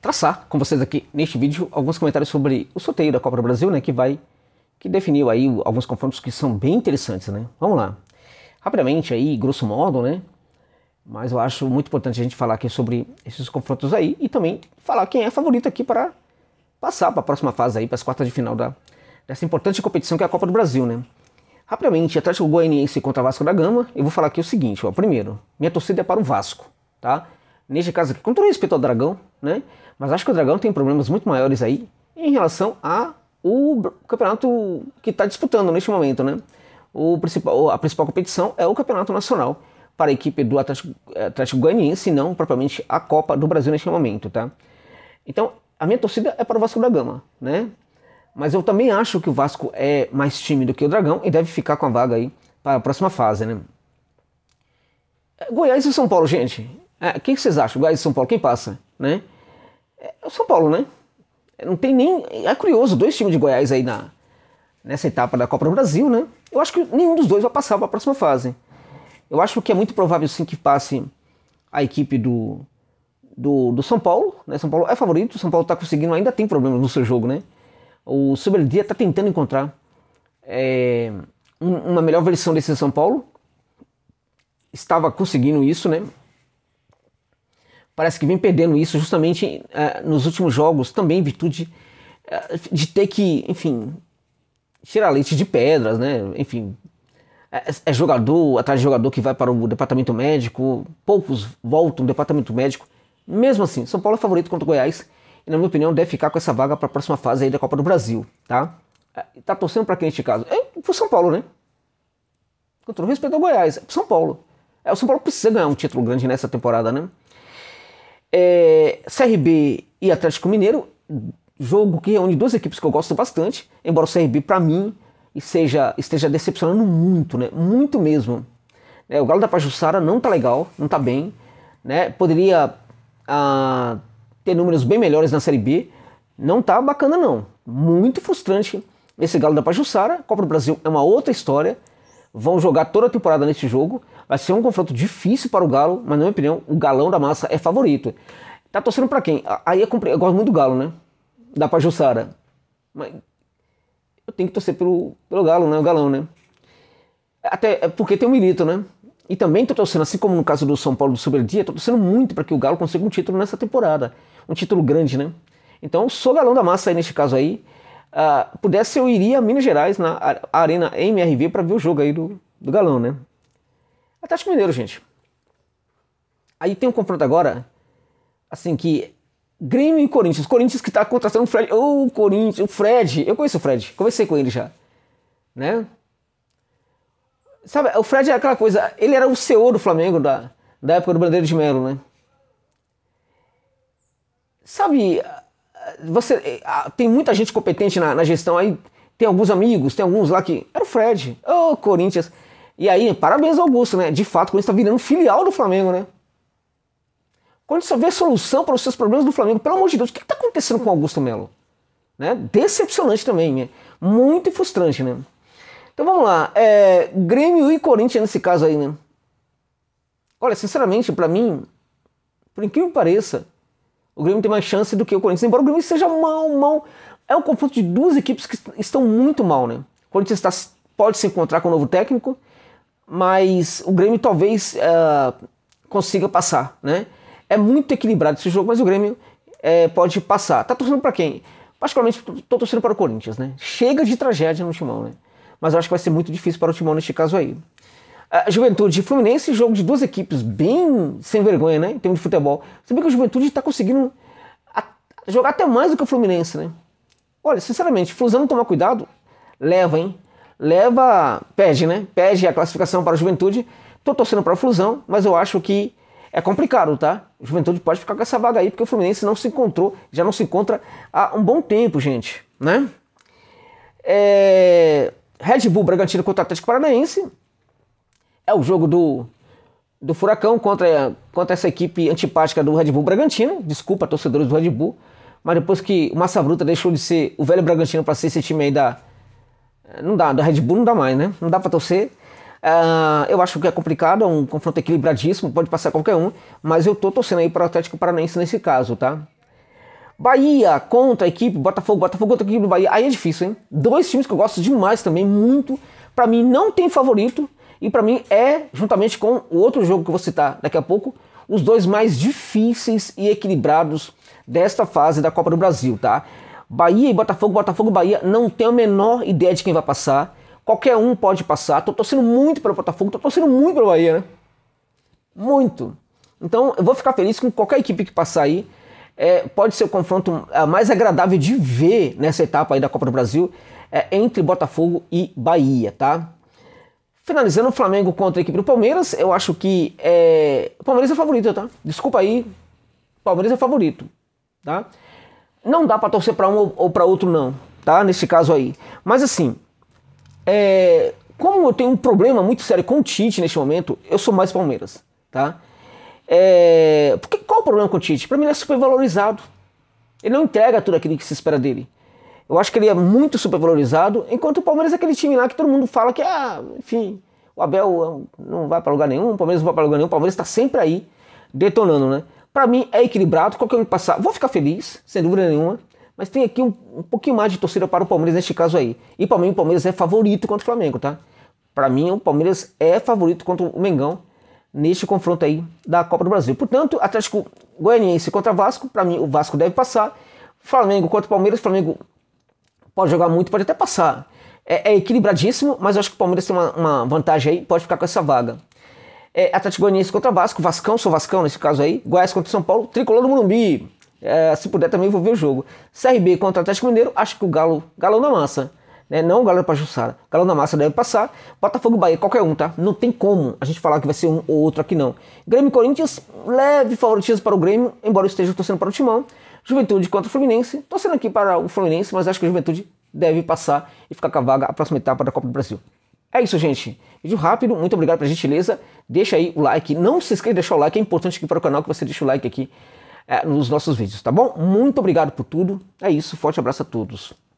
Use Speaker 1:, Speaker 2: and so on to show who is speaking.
Speaker 1: traçar com vocês aqui neste vídeo alguns comentários sobre o sorteio da Copa do Brasil, né, que vai que definiu aí alguns confrontos que são bem interessantes, né? Vamos lá. Rapidamente aí, grosso modo, né? Mas eu acho muito importante a gente falar aqui sobre esses confrontos aí e também falar quem é favorito aqui para passar para a próxima fase aí, para as quartas de final da dessa importante competição que é a Copa do Brasil, né? Rapidamente, Atlético Goianiense contra Vasco da Gama, eu vou falar aqui o seguinte, ó, primeiro, minha torcida é para o Vasco, tá? Neste caso aqui, contra o respeito Dragão, né? Mas acho que o Dragão tem problemas muito maiores aí em relação ao campeonato que está disputando neste momento, né? O principal, a principal competição é o campeonato nacional para a equipe do Atlético, eh, Atlético Goianiense, não propriamente a Copa do Brasil neste momento, tá? Então a minha torcida é para o Vasco da Gama, né? Mas eu também acho que o Vasco é mais time do que o Dragão e deve ficar com a vaga aí para a próxima fase, né? Eh, Goiás e São Paulo, gente. É, que vocês acham? Goiás e São Paulo, quem passa, né? É, é o São Paulo, né? É, não tem nem. É curioso, dois times de Goiás aí na, nessa etapa da Copa do Brasil, né? Eu acho que nenhum dos dois vai passar para a próxima fase. Eu acho que é muito provável sim que passe a equipe do, do, do São Paulo. Né? São Paulo é favorito, São Paulo está conseguindo, ainda tem problemas no seu jogo, né? O Soberdia está tentando encontrar é, uma melhor versão desse São Paulo. Estava conseguindo isso, né? parece que vem perdendo isso justamente uh, nos últimos jogos, também em virtude uh, de ter que, enfim, tirar leite de pedras, né? Enfim, é, é, jogador atrás de jogador que vai para o departamento médico, poucos voltam do departamento médico. Mesmo assim, São Paulo é favorito contra o Goiás e, na minha opinião, deve ficar com essa vaga para a próxima fase aí da Copa do Brasil, tá? É, tá torcendo para quem neste caso? É pro São Paulo, né? Com todo respeito ao Goiás, é pro São Paulo. É, o São Paulo precisa ganhar um título grande nessa temporada, né? É, CRB e Atlético Mineiro, jogo que reúne duas equipes que eu gosto bastante, embora o CRB, para mim, seja, esteja decepcionando muito, né? Muito mesmo. É, o Galo da Pajussara não tá legal, não tá bem, né? Poderia ah, ter números bem melhores na Série B, não tá bacana não. Muito frustrante esse Galo da Pajussara. Copa do Brasil é uma outra história vão jogar toda a temporada nesse jogo. Vai ser um confronto difícil para o Galo, mas na minha opinião, o Galão da Massa é favorito. Tá torcendo para quem? Aí eu, é comprei, eu gosto muito do Galo, né? Da Pajussara. Mas eu tenho que torcer pelo, pelo Galo, né? O Galão, né? Até é porque tem o um Milito, né? E também tô torcendo, assim como no caso do São Paulo do Super Dia, tô torcendo muito para que o Galo consiga um título nessa temporada. Um título grande, né? Então, sou galão da massa aí neste caso aí uh, pudesse, eu iria a Minas Gerais, na Arena MRV, para ver o jogo aí do, do Galão, né? Atlético Mineiro, gente. Aí tem um confronto agora, assim, que Grêmio e Corinthians. Corinthians que tá contratando o Fred. Ô, oh, Corinthians, o Fred. Eu conheço o Fred, conversei com ele já, né? Sabe, o Fred era é aquela coisa, ele era o CEO do Flamengo da, da época do Bandeira de Melo, né? Sabe, você eh, tem muita gente competente na, na, gestão aí. Tem alguns amigos, tem alguns lá que. Era o Fred, ô oh, Corinthians. E aí, parabéns ao Augusto, né? De fato, o Corinthians está virando filial do Flamengo, né? Quando você vê solução para os seus problemas do Flamengo, pelo amor de Deus, o que está acontecendo com o Augusto Melo? Né? Decepcionante também, né? muito frustrante, né? Então vamos lá, é, Grêmio e Corinthians nesse caso aí, né? Olha, sinceramente, para mim, por incrível que pareça, o Grêmio tem mais chance do que o Corinthians, embora o Grêmio seja mal, mal. É um confronto de duas equipes que estão muito mal, né? O Corinthians está, pode se encontrar com o novo técnico, mas o Grêmio talvez uh, consiga passar, né? É muito equilibrado esse jogo, mas o Grêmio é, pode passar. Tá torcendo para quem? Particularmente, tô torcendo para o Corinthians, né? Chega de tragédia no Timão, né? Mas eu acho que vai ser muito difícil para o Timão neste caso aí. A ah, Juventude e Fluminense, jogo de duas equipes bem sem vergonha, né? Em termos de futebol. Você vê que tá a Juventude está conseguindo jogar até mais do que o Fluminense, né? Olha, sinceramente, Flusão não tomar cuidado, leva, hein? Leva, pede, né? Pede a classificação para a Juventude. Tô torcendo para o Flusão, mas eu acho que é complicado, tá? O Juventude pode ficar com essa vaga aí, porque o Fluminense não se encontrou, já não se encontra há um bom tempo, gente, né? É... Red Bull Bragantino contra o Atlético Paranaense é o jogo do, do Furacão contra, contra essa equipe antipática do Red Bull Bragantino. Desculpa, torcedores do Red Bull. Mas depois que o Massa Bruta deixou de ser o velho Bragantino para ser esse time aí da. Eh, não dá, da Red Bull não dá mais, né? Não dá para torcer. Uh, eu acho que é complicado, é um confronto equilibradíssimo, pode passar qualquer um, mas eu tô torcendo aí para o Atlético Paranaense nesse caso, tá? Bahia contra a equipe Botafogo, Botafogo contra a equipe do Bahia, aí é difícil, hein? Dois times que eu gosto demais também, muito. Para mim não tem favorito, e para mim é, juntamente com o outro jogo que eu vou citar daqui a pouco, os dois mais difíceis e equilibrados desta fase da Copa do Brasil, tá? Bahia e Botafogo, Botafogo e Bahia não tem a menor ideia de quem vai passar. Qualquer um pode passar. Tô torcendo muito pelo Botafogo, tô torcendo muito pelo Bahia, né? Muito. Então eu vou ficar feliz com qualquer equipe que passar aí. É, pode ser o confronto é, mais agradável de ver nessa etapa aí da Copa do Brasil é, entre Botafogo e Bahia, tá? Finalizando o Flamengo contra a equipe do Palmeiras, eu acho que é... o Palmeiras é favorito, tá? Desculpa aí, o Palmeiras é favorito, tá? Não dá para torcer para um ou para outro não, tá? Nesse caso aí. Mas assim, é... como eu tenho um problema muito sério com o Tite neste momento, eu sou mais Palmeiras, tá? É... Porque qual o problema com o Tite? Para mim ele é supervalorizado. Ele não entrega tudo aquilo que se espera dele. Eu acho que ele é muito supervalorizado, enquanto o Palmeiras é aquele time lá que todo mundo fala que, ah, enfim, o Abel ah, não vai para lugar nenhum, o Palmeiras não vai para lugar nenhum, o Palmeiras está sempre aí detonando, né? Para mim é equilibrado, qualquer um que passar, vou ficar feliz, sem dúvida nenhuma, mas tem aqui um, um pouquinho mais de torcida para o Palmeiras neste caso aí. E para mim o Palmeiras é favorito contra o Flamengo, tá? Para mim o Palmeiras é favorito contra o Mengão neste confronto aí da Copa do Brasil. Portanto, Atlético Goianiense contra Vasco, para mim o Vasco deve passar. Flamengo contra o Palmeiras, Flamengo pode jogar muito, pode até passar. É, é equilibradíssimo, mas eu acho que o Palmeiras tem uma, uma vantagem aí, pode ficar com essa vaga. É, Atlético Goianiense contra Vasco, Vascão, sou Vascão nesse caso aí, Goiás contra São Paulo, Tricolor do Morumbi. É, se puder também vou ver o jogo. CRB contra Atlético Mineiro, acho que o Galo, Galo na massa. Né? Não o Galo da Pajussara. Galo na massa deve passar. Botafogo Bahia, qualquer um, tá? Não tem como a gente falar que vai ser um ou outro aqui não. Grêmio Corinthians, leve favoritismo para o Grêmio, embora eu esteja torcendo para o Timão. Juventude contra o Fluminense. sendo aqui para o Fluminense, mas acho que o Juventude deve passar e ficar com a vaga a próxima etapa da Copa do Brasil. É isso, gente. Vídeo rápido, muito obrigado pela gentileza. Deixa aí o like. Não se esqueça de deixar o like, é importante aqui para o canal que você deixe o like aqui é, nos nossos vídeos, tá bom? Muito obrigado por tudo. É isso, forte abraço a todos.